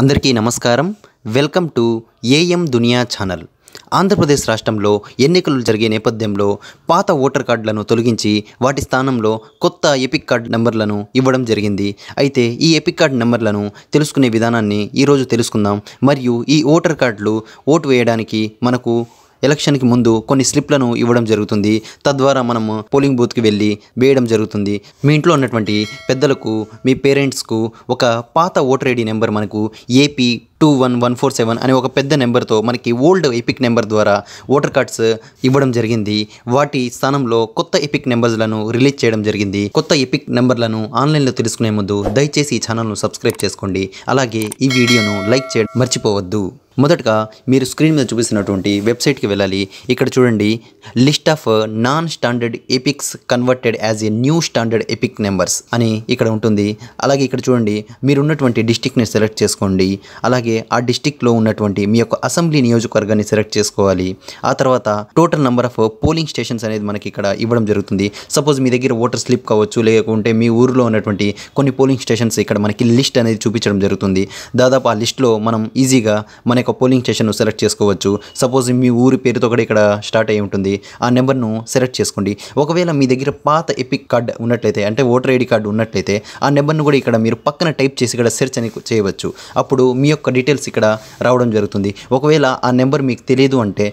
అందరికీ నమస్కారం welcome to AM దునియా ఛానల్ ఆంధ్రప్రదేశ్ రాష్ట్రంలో ఎన్నికలు జరిగే నేపథ్యంలో పాత ఓటర్ కార్డులను తొలగించి వాటి స్థానంలో కొత్త ఎపిక్ కార్డ్ నెంబర్లను ఇవ్వడం జరిగింది అయితే ఈ ఎపిక్ కార్డ్ నెంబర్లను తెలుసుకునే విధానాన్ని ఈరోజు తెలుసుకుందాం మరియు ఈ ఓటర్ కార్డులు ఓటు వేయడానికి మనకు ఎలక్షన్కి ముందు కొన్ని స్లిప్లను ఇవ్వడం జరుగుతుంది తద్వారా మనం పోలింగ్ బూత్కి వెళ్ళి వేయడం జరుగుతుంది మీ ఇంట్లో ఉన్నటువంటి పెద్దలకు మీ పేరెంట్స్కు ఒక పాత ఓటర్ ఐడి నెంబర్ మనకు AP two one one four seven అనే ఒక పెద్ద నెంబర్తో మనకి ఓల్డ్ ఎపిక్ నెంబర్ ద్వారా ఓటర్ కార్డ్స్ ఇవ్వడం జరిగింది వాటి స్థానంలో కొత్త ఎపిక్ నెంబర్లను రిలీజ్ చేయడం జరిగింది కొత్త ఎపిక్ నెంబర్లను ఆన్లైన్లో తెలుసుకునే ముందు దయచేసి ఈ ఛానల్ను సబ్స్క్రైబ్ చేసుకోండి అలాగే ఈ వీడియోను లైక్ చేయడం మర్చిపోవద్దు మొదటగా మీరు స్క్రీన్ మీద చూపిస్తున్నటువంటి వెబ్సైట్కి వెళ్ళాలి ఇక్కడ చూడండి list of non standard EPICs converted as a new standard EPIC numbers అని ఇక్కడ ఉంటుంది అలాగే ఇక్కడ చూడండి మీరు ఉన్నటువంటి డిస్టిక్ని సెలెక్ట్ చేసుకోండి అలాగే ఆ డిస్టిక్లో ఉన్నటువంటి మీ యొక్క అసెంబ్లీ నియోజకవర్గాన్ని సెలెక్ట్ చేసుకోవాలి ఆ తర్వాత total number of polling stations అనేది మనకి ఇక్కడ ఇవ్వడం జరుగుతుంది సపోజ్ మీ దగ్గర ఓటర్ స్లిప్ కావచ్చు లేకుంటే మీ ఊరిలో ఉన్నటువంటి కొన్ని పోలింగ్ స్టేషన్స్ ఇక్కడ మనకి లిస్ట్ అనేది చూపించడం జరుగుతుంది దాదాపు ఆ లిస్ట్లో మనం ఈజీగా మన యొక్క పోలింగ్ స్టేషన్ను సెలెక్ట్ చేసుకోవచ్చు సపోజ్ మీ ఊరి పేరుతో కూడా ఇక్కడ స్టార్ట్ అయి ఉంటుంది ఆ నెంబర్ను సెలెక్ట్ చేసుకోండి ఒకవేళ మీ దగ్గర పాత ఎపిక్ కార్డ్ ఉన్నట్లయితే అంటే ఓటర్ ఐడి కార్డు ఉన్నట్లయితే ఆ నెంబర్ను కూడా ఇక్కడ మీరు పక్కన టైప్ చేసి ఇక్కడ సెర్చ్ అని చేయవచ్చు అప్పుడు మీ యొక్క డీటెయిల్స్ ఇక్కడ రావడం జరుగుతుంది ఒకవేళ ఆ నెంబర్ మీకు తెలియదు అంటే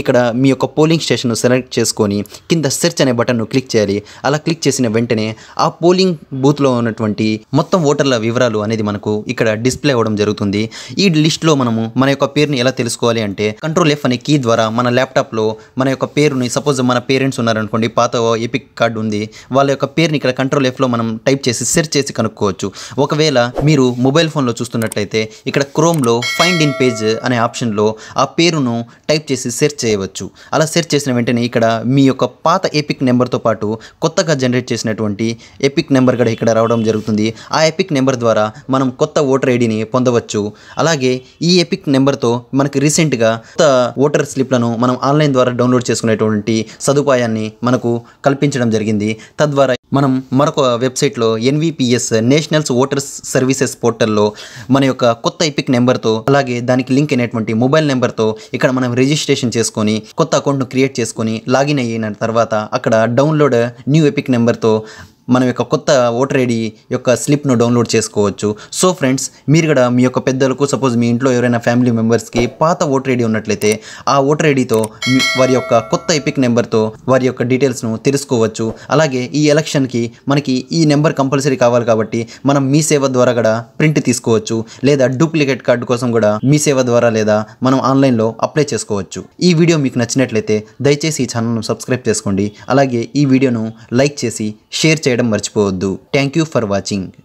ఇక్కడ మీ యొక్క పోలింగ్ స్టేషన్ సెలెక్ట్ చేసుకొని కింద సెర్చ్ అనే బటన్ను క్లిక్ చేయాలి అలా క్లిక్ చేసిన వెంటనే ఆ పోలింగ్ బూత్లో ఉన్నటువంటి మొత్తం ఓటర్ల వివరాలు అనేది మనకు ఇక్కడ డిస్ప్లే అవ్వడం జరుగుతుంది ఈ లిస్ట్లో మనము మన యొక్క పేరుని ఎలా తెలుసుకోవాలి అంటే కంట్రోల్ ఎఫ్ అనే కీ ద్వారా మన ల్యాప్టాప్లో మన యొక్క పేరుని సపోజ్ మన పేరెంట్స్ ఉన్నారనుకోండి పాత ఎపిక్ కార్డు ఉంది వాళ్ళ యొక్క పేరుని ఇక్కడ కంట్రోల్ ఎఫ్లో మనం టైప్ చేసి సెర్చ్ చేసి కనుక్కోవచ్చు ఒకవేళ మీరు మొబైల్ ఫోన్లో చూస్తున్నట్లయితే ఇక్కడ క్రోమ్లో ఫైండ్ ఇన్ పేజ్ అనే ఆప్షన్లో ఆ పేరును టైప్ చేసి సెర్చ్ సెర్చ్ చేయవచ్చు అలా సెర్చ్ చేసిన వెంటనే ఇక్కడ మీ యొక్క పాత ఎపిక్ నెంబర్తో పాటు కొత్తగా జనరేట్ చేసినటువంటి ఎపిక్ నెంబర్ కూడా ఇక్కడ రావడం జరుగుతుంది ఆ ఎపిక్ నెంబర్ ద్వారా మనం కొత్త ఓటర్ ఐడిని పొందవచ్చు అలాగే ఈ ఎపిక్ నెంబర్తో మనకి రీసెంట్గా కొత్త ఓటర్ స్లిప్లను మనం ఆన్లైన్ ద్వారా డౌన్లోడ్ చేసుకునేటువంటి సదుపాయాన్ని మనకు కల్పించడం జరిగింది తద్వారా మనం మరొక వెబ్సైట్లో ఎన్విపిఎస్ నేషనల్స్ ఓటర్స్ సర్వీసెస్ పోర్టల్లో మన యొక్క కొత్త ఐపిక్ నెంబర్తో అలాగే దానికి లింక్ అయినటువంటి మొబైల్ నెంబర్తో ఇక్కడ మనం రిజిస్ట్రేషన్ చేసుకొని కొత్త అకౌంట్ను క్రియేట్ చేసుకొని లాగిన్ అయిన తర్వాత అక్కడ డౌన్లోడ్ న్యూ ఎపిక్ నెంబర్తో మనం యొక్క కొత్త ఓటర్ ఐడి యొక్క స్లిప్ను డౌన్లోడ్ చేసుకోవచ్చు సో ఫ్రెండ్స్ మీరు కూడా మీ యొక్క పెద్దలకు సపోజ్ మీ ఇంట్లో ఎవరైనా ఫ్యామిలీ మెంబర్స్కి పాత ఓటర్ ఐడి ఉన్నట్లయితే ఆ ఓటర్ ఐడితో వారి యొక్క కొత్త ఎపిక్ నెంబర్తో వారి యొక్క డీటెయిల్స్ను తెలుసుకోవచ్చు అలాగే ఈ ఎలక్షన్కి మనకి ఈ నెంబర్ కంపల్సరీ కావాలి కాబట్టి మనం మీ సేవ ద్వారా కూడా ప్రింట్ తీసుకోవచ్చు లేదా డూప్లికేట్ కార్డు కోసం కూడా మీ సేవ ద్వారా లేదా మనం ఆన్లైన్లో అప్లై చేసుకోవచ్చు ఈ వీడియో మీకు నచ్చినట్లయితే దయచేసి ఈ ఛానల్ను సబ్స్క్రైబ్ చేసుకోండి అలాగే ఈ వీడియోను లైక్ చేసి షేర్ చేయండి చేయడం మర్చిపోవద్దు థ్యాంక్ యూ ఫర్ వాచింగ్